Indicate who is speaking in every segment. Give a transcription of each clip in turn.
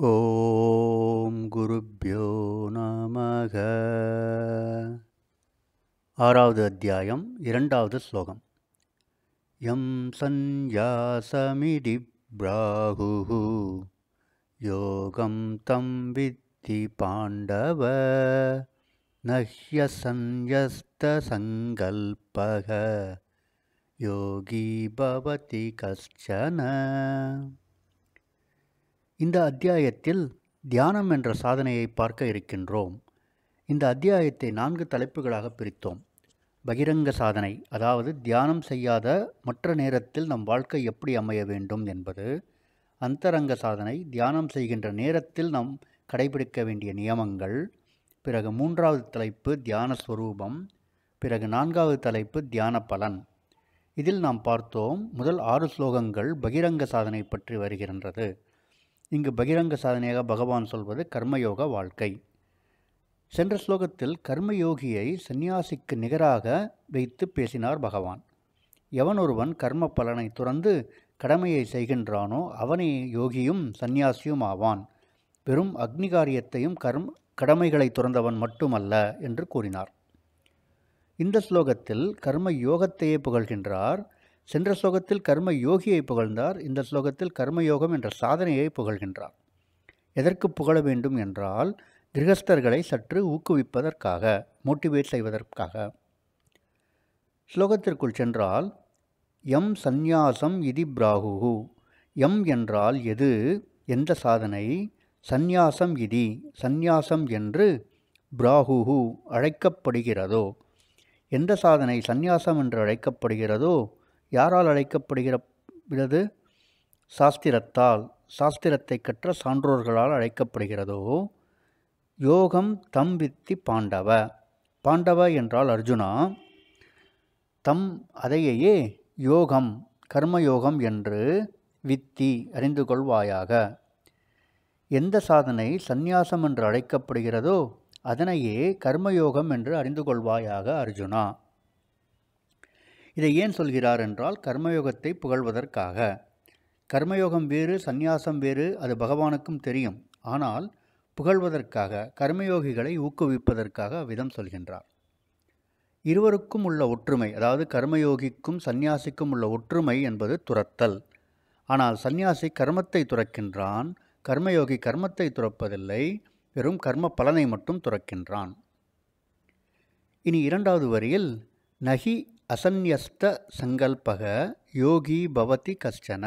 Speaker 1: ॐ गुरुभ्यो नमः अध्यायम् इरण्डावद् श्लोकं यं ब्राहुः योगं तं विद्धि पाण्डव ह्यसंयस्तसङ्कल्पः योगी भवति कश्चन இந்த அத்தியாயத்தில் தியானம் என்ற சாதனையை பார்க்க இருக்கின்றோம் இந்த அத்தியாயத்தை நான்கு தலைப்புகளாக பிரித்தோம் பகிரங்க சாதனை அதாவது தியானம் செய்யாத மற்ற நேரத்தில் நம் வாழ்க்கை எப்படி அமைய வேண்டும் என்பது அந்தரங்க சாதனை தியானம் செய்கின்ற நேரத்தில் நாம் கடைபிடிக்க வேண்டிய நியமங்கள் பிறகு மூன்றாவது தலைப்பு தியான ஸ்வரூபம் பிறகு நான்காவது தலைப்பு தியான பலன் இதில் நாம் பார்த்தோம் முதல் ஆறு ஸ்லோகங்கள் பகிரங்க சாதனை பற்றி வருகின்றது இங்கு பகிரங்க சாதனையாக பகவான் சொல்வது கர்மயோக வாழ்க்கை சென்ற ஸ்லோகத்தில் கர்மயோகியை சந்நியாசிக்கு நிகராக வைத்து பேசினார் பகவான் எவன் ஒருவன் கர்ம பலனை துறந்து கடமையை செய்கின்றானோ அவனை யோகியும் சந்நியாசியும் ஆவான் வெறும் அக்னிகாரியத்தையும் கர்ம கடமைகளை துறந்தவன் மட்டுமல்ல என்று கூறினார் இந்த ஸ்லோகத்தில் கர்ம யோகத்தையே புகழ்கின்றார் சென்ற ஸ்லோகத்தில் கர்ம யோகியை புகழ்ந்தார் இந்த ஸ்லோகத்தில் கர்மயோகம் என்ற சாதனையை புகழ்கின்றார் எதற்கு புகழ வேண்டும் என்றால் கிரகஸ்தர்களை சற்று ஊக்குவிப்பதற்காக மோட்டிவேட் செய்வதற்காக ஸ்லோகத்திற்குள் சென்றால் எம் சந்நியாசம் இதி பிராகு எம் என்றால் எது எந்த சாதனை சந்நியாசம் இதி சந்நியாசம் என்று பிராகுகு அழைக்கப்படுகிறதோ எந்த சாதனை சந்நியாசம் என்று அழைக்கப்படுகிறதோ யாரால் அழைக்கப்படுகிறது சாஸ்திரத்தால் சாஸ்திரத்தை கற்ற சான்றோர்களால் அழைக்கப்படுகிறதோ யோகம் தம் வித்தி பாண்டவ பாண்டவ என்றால் அர்ஜுனா தம் அதையே யோகம் கர்மயோகம் என்று வித்தி அறிந்து கொள்வாயாக எந்த சாதனை சந்நியாசம் என்று அழைக்கப்படுகிறதோ அதனையே கர்மயோகம் என்று அறிந்து கொள்வாயாக அர்ஜுனா இதை ஏன் சொல்கிறார் என்றால் கர்மயோகத்தை புகழ்வதற்காக கர்மயோகம் வேறு சந்நியாசம் வேறு அது பகவானுக்கும் தெரியும் ஆனால் புகழ்வதற்காக கர்மயோகிகளை ஊக்குவிப்பதற்காக அவ்விதம் சொல்கின்றார் இருவருக்கும் உள்ள ஒற்றுமை அதாவது கர்மயோகிக்கும் சந்நியாசிக்கும் உள்ள ஒற்றுமை என்பது துரத்தல் ஆனால் சந்நியாசி கர்மத்தை துறக்கின்றான் கர்மயோகி கர்மத்தை துறப்பதில்லை வெறும் கர்ம பலனை மட்டும் துறக்கின்றான் இனி இரண்டாவது வரியில் நகி அசந்நியஸ்த சங்கல்பக யோகி பவதி கஷ்டன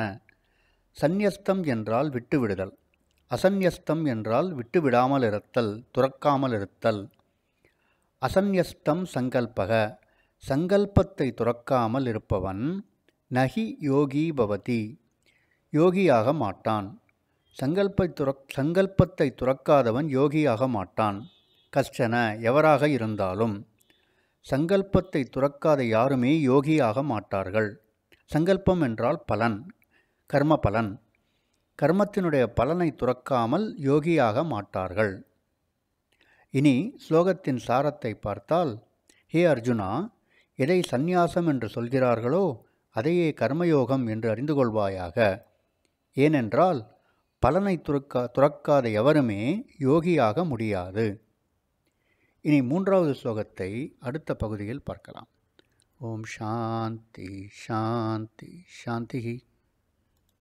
Speaker 1: சந்நியஸ்தம் என்றால் விட்டுவிடுதல் அசந்நியஸ்தம் என்றால் விட்டுவிடாமல் இருத்தல் துறக்காமல் இருத்தல் அசந்நியஸ்தம் சங்கல்பக சங்கல்பத்தை துறக்காமல் இருப்பவன் நகி யோகி பவதி யோகியாக மாட்டான் சங்கல்பை துறக் சங்கல்பத்தை துறக்காதவன் யோகியாக மாட்டான் கஷ்டன எவராக இருந்தாலும் சங்கல்பத்தை துறக்காத யாருமே யோகியாக மாட்டார்கள் சங்கல்பம் என்றால் பலன் கர்ம பலன் கர்மத்தினுடைய பலனை துறக்காமல் யோகியாக மாட்டார்கள் இனி ஸ்லோகத்தின் சாரத்தை பார்த்தால் ஹே அர்ஜுனா எதை சந்நியாசம் என்று சொல்கிறார்களோ அதையே கர்மயோகம் என்று அறிந்து கொள்வாயாக ஏனென்றால் பலனை துறக்கா துறக்காத எவருமே யோகியாக முடியாது இனி மூன்றாவது ஸ்லோகத்தை அடுத்த பகுதியில் பார்க்கலாம் ஓம் சாந்தி சாந்தி சாந்தி